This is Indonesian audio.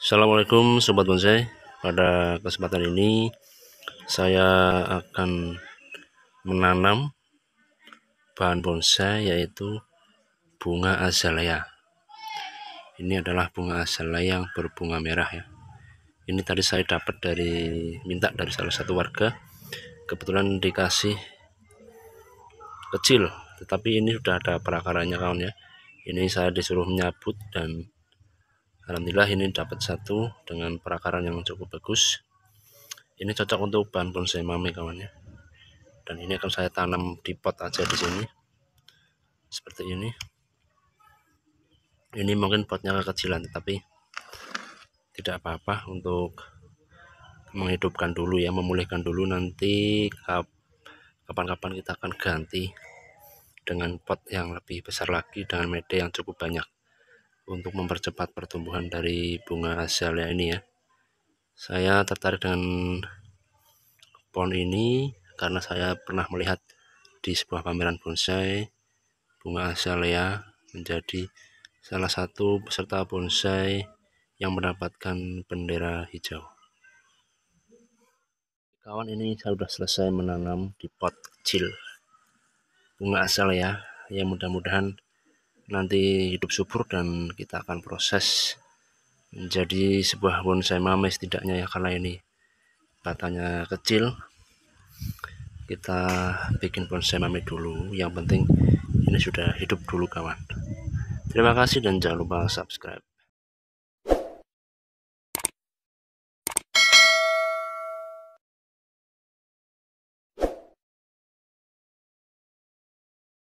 Assalamualaikum Sobat Bonsai Pada kesempatan ini Saya akan Menanam Bahan bonsai yaitu Bunga azalea Ini adalah bunga azalea Yang berbunga merah ya Ini tadi saya dapat dari Minta dari salah satu warga Kebetulan dikasih Kecil Tetapi ini sudah ada perakarannya kawan ya Ini saya disuruh menyabut dan Alhamdulillah ini dapat satu dengan perakaran yang cukup bagus ini cocok untuk bahan bonsai mami kawannya. dan ini akan saya tanam di pot aja di sini seperti ini ini mungkin potnya kekecilan tapi tidak apa-apa untuk menghidupkan dulu ya memulihkan dulu nanti kapan-kapan kita akan ganti dengan pot yang lebih besar lagi dengan media yang cukup banyak untuk mempercepat pertumbuhan dari bunga azalea ini ya saya tertarik dengan pohon ini karena saya pernah melihat di sebuah pameran bonsai bunga azalea menjadi salah satu peserta bonsai yang mendapatkan bendera hijau kawan ini saya sudah selesai menanam di pot kecil bunga azalea yang mudah-mudahan nanti hidup subur dan kita akan proses menjadi sebuah bonsai mame setidaknya ya karena ini batangnya kecil kita bikin bonsai mame dulu yang penting ini sudah hidup dulu kawan terima kasih dan jangan lupa subscribe